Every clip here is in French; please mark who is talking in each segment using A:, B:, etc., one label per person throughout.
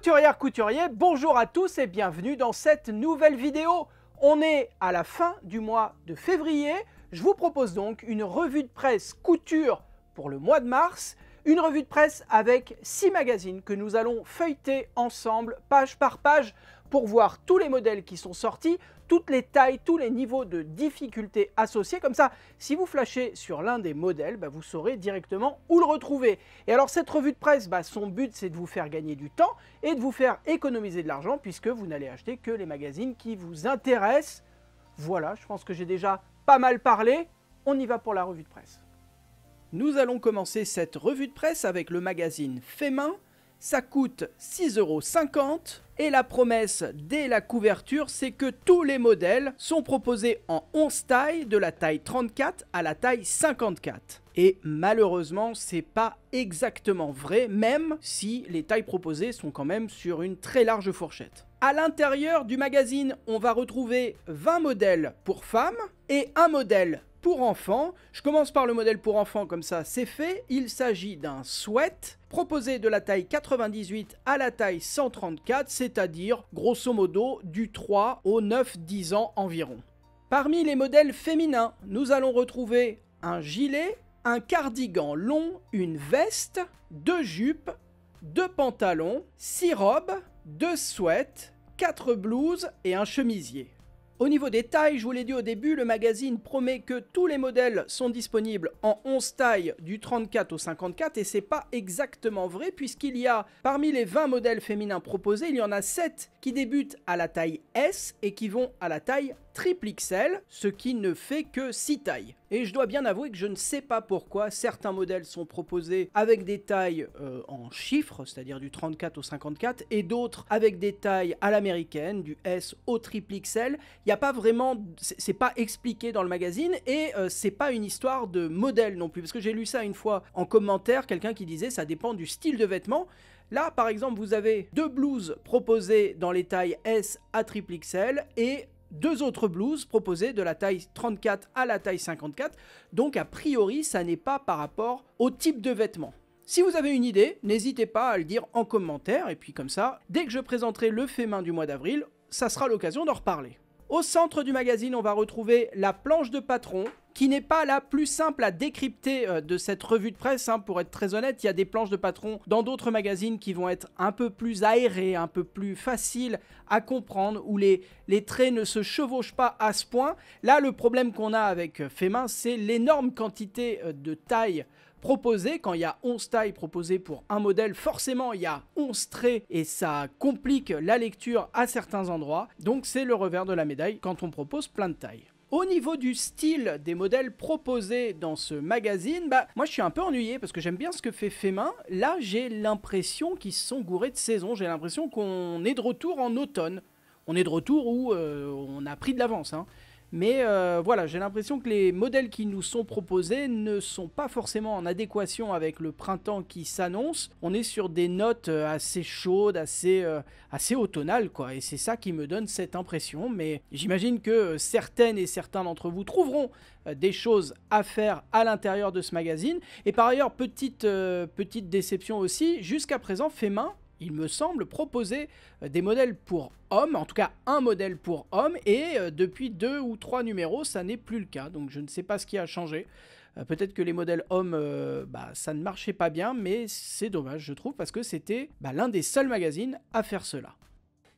A: Couturière, couturier, bonjour à tous et bienvenue dans cette nouvelle vidéo. On est à la fin du mois de février. Je vous propose donc une revue de presse couture pour le mois de mars. Une revue de presse avec six magazines que nous allons feuilleter ensemble, page par page, pour voir tous les modèles qui sont sortis, toutes les tailles, tous les niveaux de difficulté associés. Comme ça, si vous flashez sur l'un des modèles, bah, vous saurez directement où le retrouver. Et alors cette revue de presse, bah, son but c'est de vous faire gagner du temps et de vous faire économiser de l'argent puisque vous n'allez acheter que les magazines qui vous intéressent. Voilà, je pense que j'ai déjà pas mal parlé. On y va pour la revue de presse. Nous allons commencer cette revue de presse avec le magazine Fait ça coûte 6,50€ euros. Et la promesse dès la couverture, c'est que tous les modèles sont proposés en 11 tailles, de la taille 34 à la taille 54. Et malheureusement, c'est pas exactement vrai, même si les tailles proposées sont quand même sur une très large fourchette. À l'intérieur du magazine, on va retrouver 20 modèles pour femmes et un modèle pour enfants. Je commence par le modèle pour enfants, comme ça c'est fait. Il s'agit d'un sweat proposé de la taille 98 à la taille 134, c'est-à-dire grosso modo du 3 au 9-10 ans environ. Parmi les modèles féminins, nous allons retrouver un gilet, un cardigan long, une veste, deux jupes, deux pantalons, six robes, deux sweats, quatre blouses et un chemisier. Au niveau des tailles, je vous l'ai dit au début, le magazine promet que tous les modèles sont disponibles en 11 tailles du 34 au 54 et c'est pas exactement vrai puisqu'il y a parmi les 20 modèles féminins proposés, il y en a 7 qui débutent à la taille S et qui vont à la taille triple XL, ce qui ne fait que six tailles. Et je dois bien avouer que je ne sais pas pourquoi certains modèles sont proposés avec des tailles euh, en chiffres, c'est-à-dire du 34 au 54, et d'autres avec des tailles à l'américaine, du S au triple XL. Il n'y a pas vraiment, c'est pas expliqué dans le magazine, et euh, c'est pas une histoire de modèle non plus, parce que j'ai lu ça une fois en commentaire, quelqu'un qui disait ça dépend du style de vêtement. Là, par exemple, vous avez deux blouses proposées dans les tailles S à triple XL et deux autres blouses proposées de la taille 34 à la taille 54, donc a priori ça n'est pas par rapport au type de vêtements. Si vous avez une idée, n'hésitez pas à le dire en commentaire, et puis comme ça, dès que je présenterai le fait main du mois d'avril, ça sera l'occasion d'en reparler. Au centre du magazine, on va retrouver la planche de patron qui n'est pas la plus simple à décrypter euh, de cette revue de presse. Hein, pour être très honnête, il y a des planches de patron dans d'autres magazines qui vont être un peu plus aérées, un peu plus faciles à comprendre, où les, traits ne se chevauchent pas à ce point. Là, le problème qu'on a avec euh, Fémin, c'est l'énorme quantité euh, de taille proposé Quand il y a 11 tailles proposées pour un modèle, forcément il y a 11 traits et ça complique la lecture à certains endroits. Donc c'est le revers de la médaille quand on propose plein de tailles. Au niveau du style des modèles proposés dans ce magazine, bah moi je suis un peu ennuyé parce que j'aime bien ce que fait Femin. Là j'ai l'impression qu'ils sont gourés de saison, j'ai l'impression qu'on est de retour en automne. On est de retour où euh, on a pris de l'avance. Hein. Mais euh, voilà, j'ai l'impression que les modèles qui nous sont proposés ne sont pas forcément en adéquation avec le printemps qui s'annonce. On est sur des notes euh, assez chaudes, assez, euh, assez automnales, quoi. Et c'est ça qui me donne cette impression. Mais j'imagine que certaines et certains d'entre vous trouveront des choses à faire à l'intérieur de ce magazine. Et par ailleurs, petite, petite déception aussi, jusqu'à présent, main il me semble, proposer euh, des modèles pour hommes, en tout cas un modèle pour hommes, et euh, depuis deux ou trois numéros, ça n'est plus le cas. Donc je ne sais pas ce qui a changé. Euh, peut-être que les modèles hommes, bah, ça ne marchait pas bien, mais c'est dommage, je trouve, parce que c'était bah, l'un des seuls magazines à faire cela.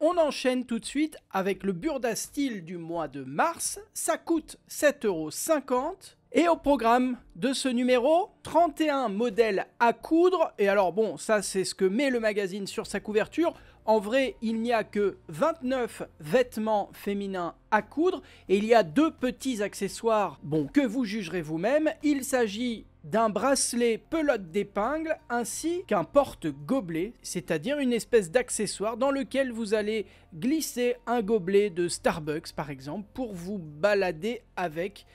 A: On enchaîne tout de suite avec le Burda Style du mois de mars. Ça coûte 7,50€. Et au programme de ce numéro, 31 modèles à coudre. Et alors bon, ça c'est ce que met le magazine sur sa couverture. En vrai, il n'y a que 29 vêtements féminins à coudre et il y a deux petits accessoires, bon, que vous jugerez vous-même. Il s'agit d'un bracelet pelote d'épingle ainsi qu'un porte-gobelet, c'est-à-dire une espèce d'accessoire dans lequel vous allez glisser un gobelet de Starbucks par exemple pour vous balader avec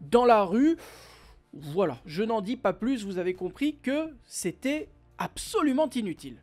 A: dans la rue. Voilà, je n'en dis pas plus, vous avez compris que c'était absolument inutile.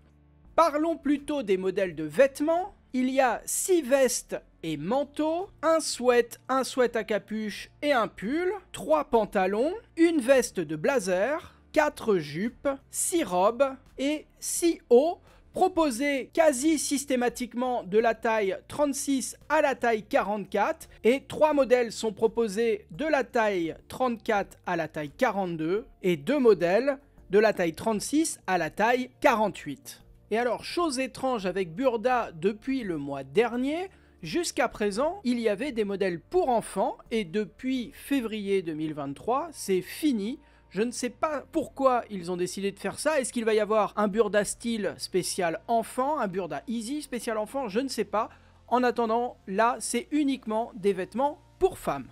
A: Parlons plutôt des modèles de vêtements. Il y a 6 vestes et manteaux, un sweat, un sweat à capuche et un pull, 3 pantalons, une veste de blazer, 4 jupes, 6 robes et 6 hauts Proposés quasi systématiquement de la taille 36 à la taille 44 et trois modèles sont proposés de la taille 34 à la taille 42 et deux modèles de la taille 36 à la taille 48. Et alors, chose étrange avec Burda depuis le mois dernier, Jusqu'à présent, il y avait des modèles pour enfants et depuis février 2023, c'est fini. Je ne sais pas pourquoi ils ont décidé de faire ça. Est-ce qu'il va y avoir un Burda style spécial enfant, un Burda easy spécial enfant Je ne sais pas. En attendant, là, c'est uniquement des vêtements pour femmes.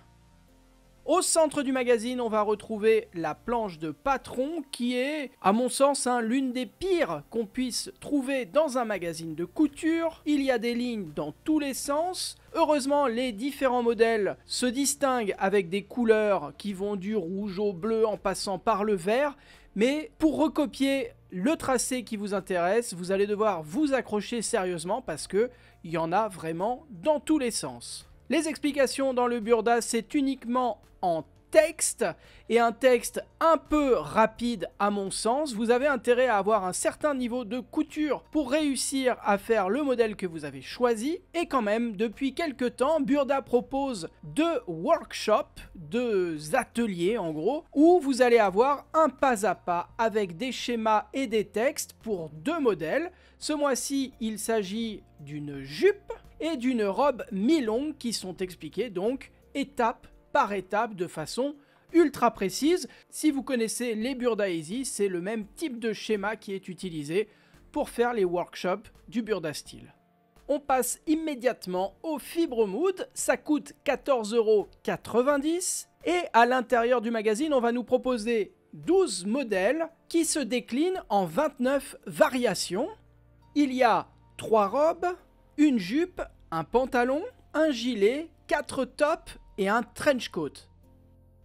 A: Au centre du magazine, on va retrouver la planche de patron qui est, à mon sens, hein, l'une des pires qu'on puisse trouver dans un magazine de couture. Il y a des lignes dans tous les sens. Heureusement, les différents modèles se distinguent avec des couleurs qui vont du rouge au bleu en passant par le vert. Mais pour recopier le tracé qui vous intéresse, vous allez devoir vous accrocher sérieusement parce qu'il y en a vraiment dans tous les sens. Les explications dans le Burda, c'est uniquement en texte, et un texte un peu rapide à mon sens, vous avez intérêt à avoir un certain niveau de couture pour réussir à faire le modèle que vous avez choisi. Et quand même, depuis quelques temps, Burda propose deux workshops, deux ateliers en gros, où vous allez avoir un pas à pas avec des schémas et des textes pour deux modèles. Ce mois-ci, il s'agit d'une jupe et d'une robe mi-longue qui sont expliquées donc étape par étape de façon ultra précise. Si vous connaissez les Burda Easy, c'est le même type de schéma qui est utilisé pour faire les workshops du Burda Style. On passe immédiatement au Fibre Mood. ça coûte 14,90€ et à l'intérieur du magazine, on va nous proposer 12 modèles qui se déclinent en 29 variations. Il y a 3 robes, une jupe, un pantalon, un gilet, quatre tops et un trench coat.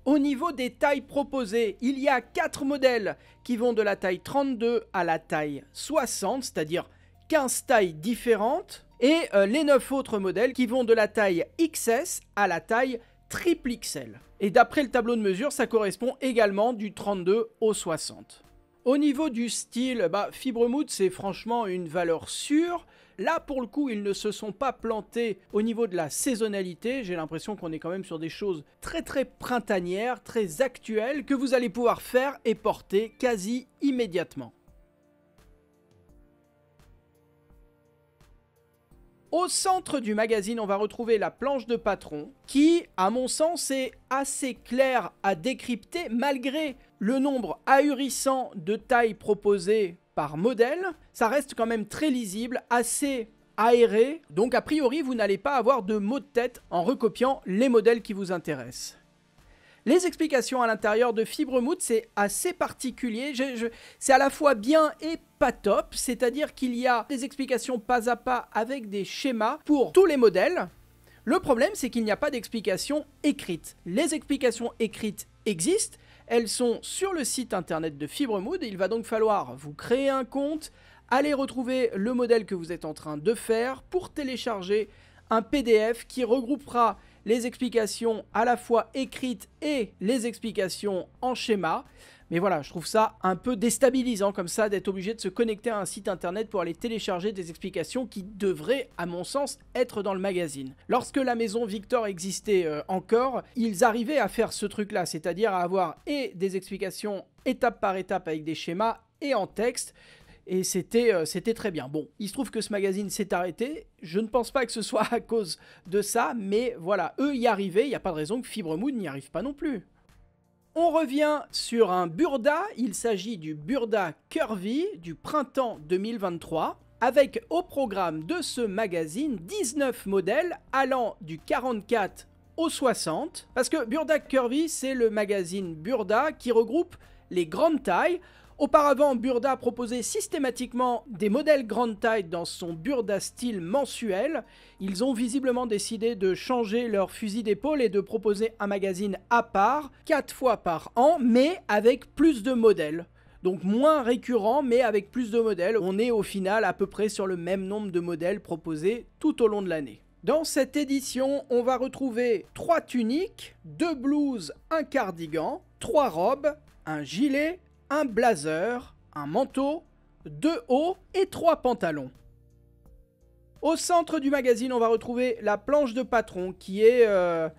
A: Au niveau des tailles proposées, il y a quatre modèles qui vont de la taille 32 à la taille 60, c'est-à-dire 15 tailles différentes, et euh, les 9 autres modèles qui vont de la taille XS à la taille triple XL. Et d'après le tableau de mesure, ça correspond également du 32 au 60. Au niveau du style, fibre bah, Fibremood, c'est franchement une valeur sûre. Là, pour le coup, ils ne se sont pas plantés au niveau de la saisonnalité. J'ai l'impression qu'on est quand même sur des choses très très printanières, très actuelles, que vous allez pouvoir faire et porter quasi immédiatement. Au centre du magazine, on va retrouver la planche de patron qui, à mon sens, est assez claire à décrypter malgré le nombre ahurissant de tailles proposées par modèle. Ça reste quand même très lisible, assez aéré, donc a priori vous n'allez pas avoir de maux de tête en recopiant les modèles qui vous intéressent. Les explications à l'intérieur de Fibremood, c'est assez particulier. c'est à la fois bien et pas top, c'est-à-dire qu'il y a des explications pas à pas avec des schémas pour tous les modèles. Le problème, c'est qu'il n'y a pas d'explications écrites. Les explications écrites existent, elles sont sur le site internet de Fibremood. Il va donc falloir vous créer un compte, aller retrouver le modèle que vous êtes en train de faire pour télécharger un PDF qui regroupera les explications à la fois écrites et les explications en schéma. Mais voilà, je trouve ça un peu déstabilisant comme ça d'être obligé de se connecter à un site internet pour aller télécharger des explications qui devraient, à mon sens, être dans le magazine. Lorsque la maison Victor existait euh, encore, ils arrivaient à faire ce truc-là, c'est-à-dire à avoir et des explications étape par étape avec des schémas et en texte, et c'était euh, c'était très bien. Bon, il se trouve que ce magazine s'est arrêté. Je ne pense pas que ce soit à cause de ça, mais voilà, eux y arrivaient. Il n'y a pas de raison que Fibre Mood n'y arrive pas non plus. On revient sur un Burda. Il s'agit du Burda Curvy du printemps 2023 avec au programme de ce magazine 19 modèles allant du 44 au 60, parce que Burda Curvy, c'est le magazine Burda qui regroupe les grandes tailles. Auparavant, Burda proposait systématiquement des modèles grande taille dans son Burda style mensuel. Ils ont visiblement décidé de changer leur fusil d'épaule et de proposer un magazine à part, quatre fois par an, mais avec plus de modèles. Donc moins récurrent, mais avec plus de modèles. On est au final à peu près sur le même nombre de modèles proposés tout au long de l'année. Dans cette édition, on va retrouver 3 tuniques, 2 blouses, un cardigan, 3 robes, un gilet, un blazer, un manteau, deux hauts et trois pantalons. Au centre du magazine, on va retrouver la planche de patron qui est... Euh,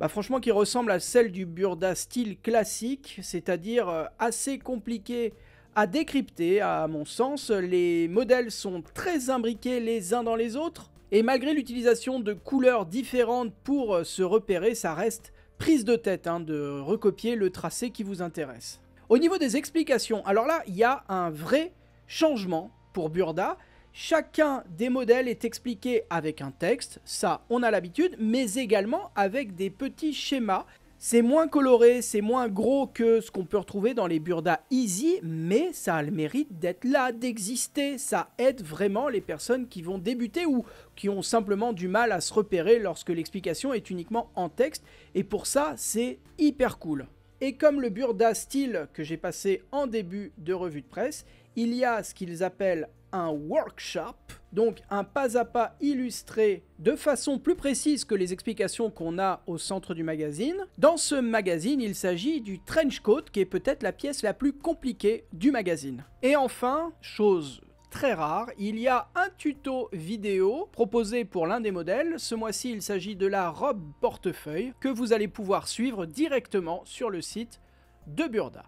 A: bah, franchement, qui ressemble à celle du Burda style classique, c'est-à-dire euh, assez compliqué à décrypter, à mon sens. Les modèles sont très imbriqués les uns dans les autres, et malgré l'utilisation de couleurs différentes pour euh, se repérer, ça reste prise de tête hein, de recopier le tracé qui vous intéresse. Au niveau des explications, alors là, il y a un vrai changement pour Burda. Chacun des modèles est expliqué avec un texte, ça on a l'habitude, mais également avec des petits schémas. C'est moins coloré, c'est moins gros que ce qu'on peut retrouver dans les Burda Easy, mais ça a le mérite d'être là, d'exister. Ça aide vraiment les personnes qui vont débuter ou qui ont simplement du mal à se repérer lorsque l'explication est uniquement en texte. Et pour ça, c'est hyper cool. Et comme le Burda Style que j'ai passé en début de revue de presse, il y a ce qu'ils appellent un workshop, donc un pas à pas illustré de façon plus précise que les explications qu'on a au centre du magazine. Dans ce magazine, il s'agit du trench coat qui est peut-être la pièce la plus compliquée du magazine. Et enfin, chose très rare, il y a un tuto vidéo proposé pour l'un des modèles. Ce mois-ci, il s'agit de la robe portefeuille que vous allez pouvoir suivre directement sur le site de Burda.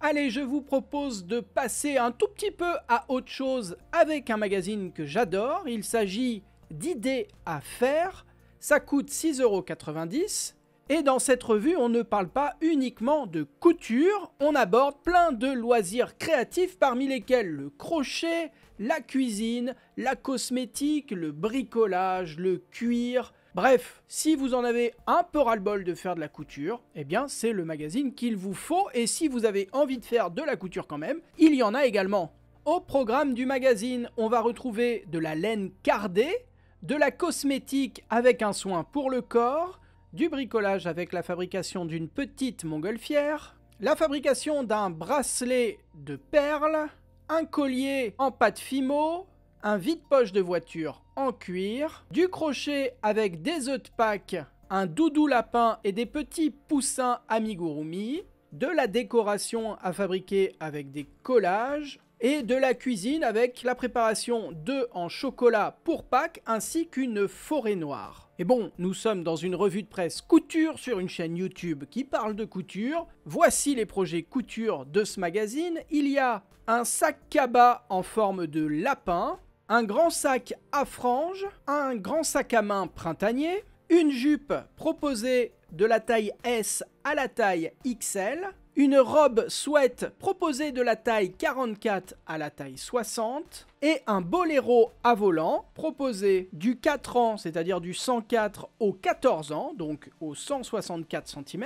A: Allez, je vous propose de passer un tout petit peu à autre chose avec un magazine que j'adore. Il s'agit d'idées à faire. Ça coûte 6,90€. Et dans cette revue, on ne parle pas uniquement de couture, on aborde plein de loisirs créatifs parmi lesquels le crochet, la cuisine, la cosmétique, le bricolage, le cuir. Bref, si vous en avez un peu ras-le-bol de faire de la couture, eh bien c'est le magazine qu'il vous faut et si vous avez envie de faire de la couture quand même, il y en a également. Au programme du magazine, on va retrouver de la laine cardée, de la cosmétique avec un soin pour le corps, du bricolage avec la fabrication d'une petite montgolfière, la fabrication d'un bracelet de perles, un collier en pâte fimo, un vide-poche de voiture en cuir, du crochet avec des œufs de Pâques, un doudou lapin et des petits poussins amigurumi, de la décoration à fabriquer avec des collages, et de la cuisine avec la préparation d'œufs en chocolat pour Pâques ainsi qu'une forêt noire. Et bon, nous sommes dans une revue de presse couture sur une chaîne YouTube qui parle de couture. Voici les projets couture de ce magazine. Il y a un sac cabas en forme de lapin, un grand sac à franges, un grand sac à main printanier, une jupe proposée de la taille S à la taille XL, une robe souhaite proposée de la taille 44 à la taille 60, et un boléro à volant proposé du 4 ans, c'est-à-dire du 104 au 14 ans, donc au 164 cm.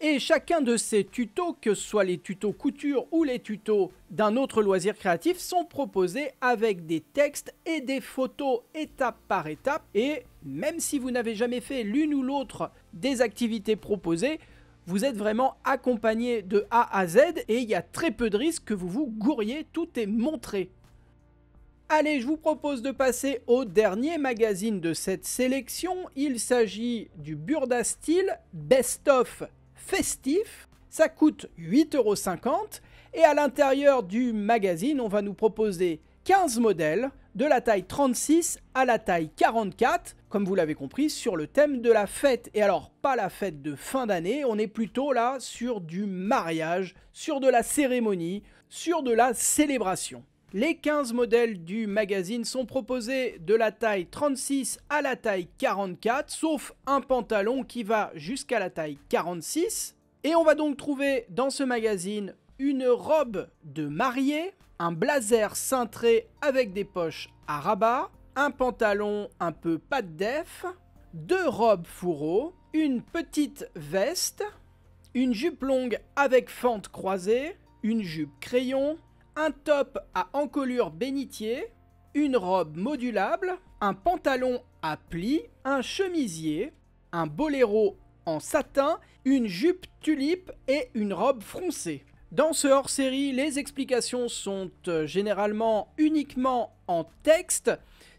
A: Et chacun de ces tutos, que ce soit les tutos couture ou les tutos d'un autre loisir créatif, sont proposés avec des textes et des photos étape par étape. Et même si vous n'avez jamais fait l'une ou l'autre des activités proposées, vous êtes vraiment accompagné de A à Z et il y a très peu de risques que vous vous gouriez, tout est montré. Allez, je vous propose de passer au dernier magazine de cette sélection. Il s'agit du Burda Style Best of Festif. Ça coûte 8,50€ et à l'intérieur du magazine, on va nous proposer 15 modèles de la taille 36 à la taille 44, comme vous l'avez compris, sur le thème de la fête. Et alors, pas la fête de fin d'année, on est plutôt là sur du mariage, sur de la cérémonie, sur de la célébration. Les 15 modèles du magazine sont proposés de la taille 36 à la taille 44, sauf un pantalon qui va jusqu'à la taille 46. Et on va donc trouver dans ce magazine une robe de mariée, un blazer cintré avec des poches à rabat, un pantalon un peu pas de def, deux robes fourreaux, une petite veste, une jupe longue avec fente croisée, une jupe crayon, un top à encolure bénitier, une robe modulable, un pantalon à plis, un chemisier, un boléro en satin, une jupe tulipe et une robe froncée. Dans ce hors-série, les explications sont euh, généralement uniquement en texte,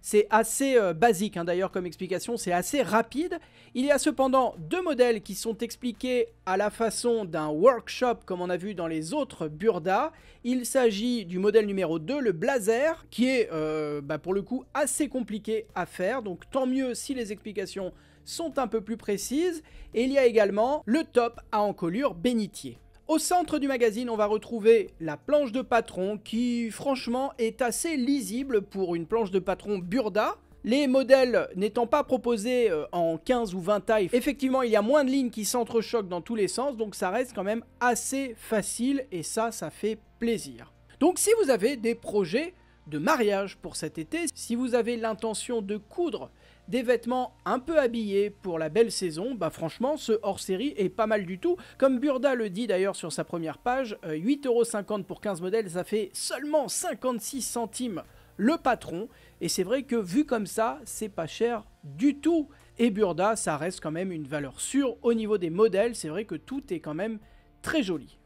A: c'est assez euh, basique hein, d'ailleurs comme explication, c'est assez rapide. Il y a cependant deux modèles qui sont expliqués à la façon d'un workshop comme on a vu dans les autres Burda. Il s'agit du modèle numéro 2, le Blazer, qui est euh, bah, pour le coup assez compliqué à faire, donc tant mieux si les explications sont un peu plus précises. Et il y a également le top à encolure bénitier. Au centre du magazine, on va retrouver la planche de patron qui, franchement, est assez lisible pour une planche de patron Burda. Les modèles n'étant pas proposés euh, en 15 ou 20 tailles, effectivement, il y a moins de lignes qui s'entrechoquent dans tous les sens, donc ça reste quand même assez facile et ça, ça fait plaisir. Donc si vous avez des projets de mariage pour cet été, si vous avez l'intention de coudre des vêtements un peu habillés pour la belle saison, bah franchement, ce hors-série est pas mal du tout. Comme Burda le dit d'ailleurs sur sa première page, 8,50€ euh, pour 15 modèles, ça fait seulement 56 centimes le patron. Et c'est vrai que vu comme ça, c'est pas cher du tout. Et Burda, ça reste quand même une valeur sûre au niveau des modèles. C'est vrai que tout est quand même très joli.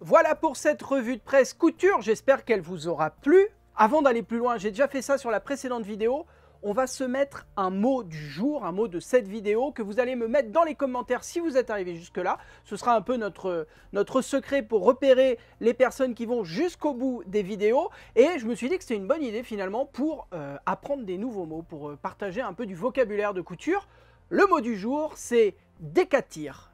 A: Voilà pour cette revue de presse couture. J'espère qu'elle vous aura plu. Avant d'aller plus loin, j'ai déjà fait ça sur la précédente vidéo on va se mettre un mot du jour, un mot de cette vidéo que vous allez me mettre dans les commentaires si vous êtes arrivé jusque-là. Ce sera un peu notre, notre secret pour repérer les personnes qui vont jusqu'au bout des vidéos. Et je me suis dit que c'était une bonne idée finalement pour euh, apprendre des nouveaux mots, pour euh, partager un peu du vocabulaire de couture. Le mot du jour, c'est décatir.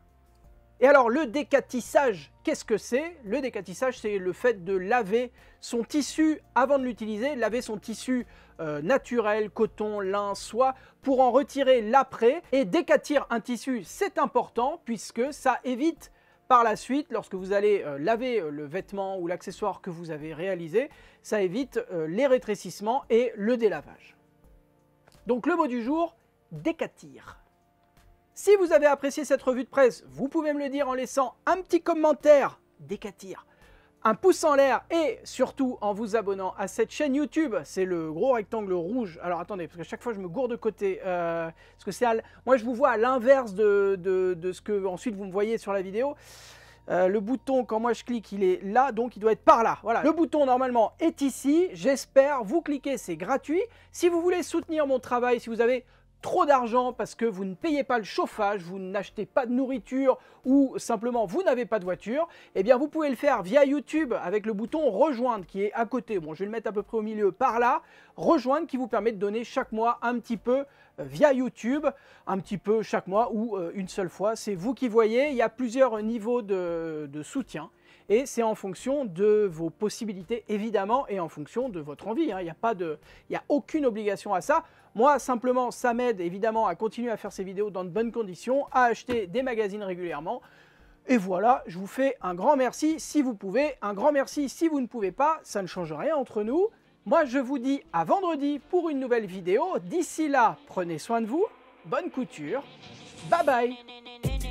A: Et alors le décatissage, qu'est-ce que c'est Le décatissage, c'est le fait de laver son tissu avant de l'utiliser, laver son tissu euh, naturel, coton, lin, soie, pour en retirer l'après. Et décatir un tissu, c'est important puisque ça évite par la suite, lorsque vous allez euh, laver euh, le vêtement ou l'accessoire que vous avez réalisé, ça évite les rétrécissements et le délavage. Donc le mot du jour, décatir. Si vous avez apprécié cette revue de presse, vous pouvez me le dire en laissant un petit commentaire décatire, un pouce en l'air et surtout en vous abonnant à cette chaîne YouTube. C'est le gros rectangle rouge. Alors attendez, parce qu'à chaque fois je me gourde de côté. Euh, moi je vous vois à l'inverse de, ce que ensuite vous me voyez sur la vidéo. Euh, le bouton, quand moi je clique, il est là, donc il doit être par là. Voilà, le bouton normalement est ici. J'espère, vous cliquez, c'est gratuit. Si vous voulez soutenir mon travail, si vous avez trop d'argent parce que vous ne payez pas le chauffage, vous n'achetez pas de nourriture ou simplement vous n'avez pas de voiture, eh bien vous pouvez le faire via YouTube avec le bouton rejoindre qui est à côté. Bon, je vais le mettre à peu près au milieu par là. Rejoindre qui vous permet de donner chaque mois un petit peu euh, via YouTube, un petit peu chaque mois ou euh, une seule fois. C'est vous qui voyez, il y a plusieurs niveaux de, soutien et c'est en fonction de vos possibilités évidemment et en fonction de votre envie. Hein. Il n'y a, a aucune obligation à ça. Moi, simplement, ça m'aide évidemment à continuer à faire ces vidéos dans de bonnes conditions, à acheter des magazines régulièrement. Et voilà, je vous fais un grand merci si vous pouvez, un grand merci si vous ne pouvez pas, ça ne change rien entre nous. Moi, je vous dis à vendredi pour une nouvelle vidéo. D'ici là, prenez soin de vous, bonne couture, bye bye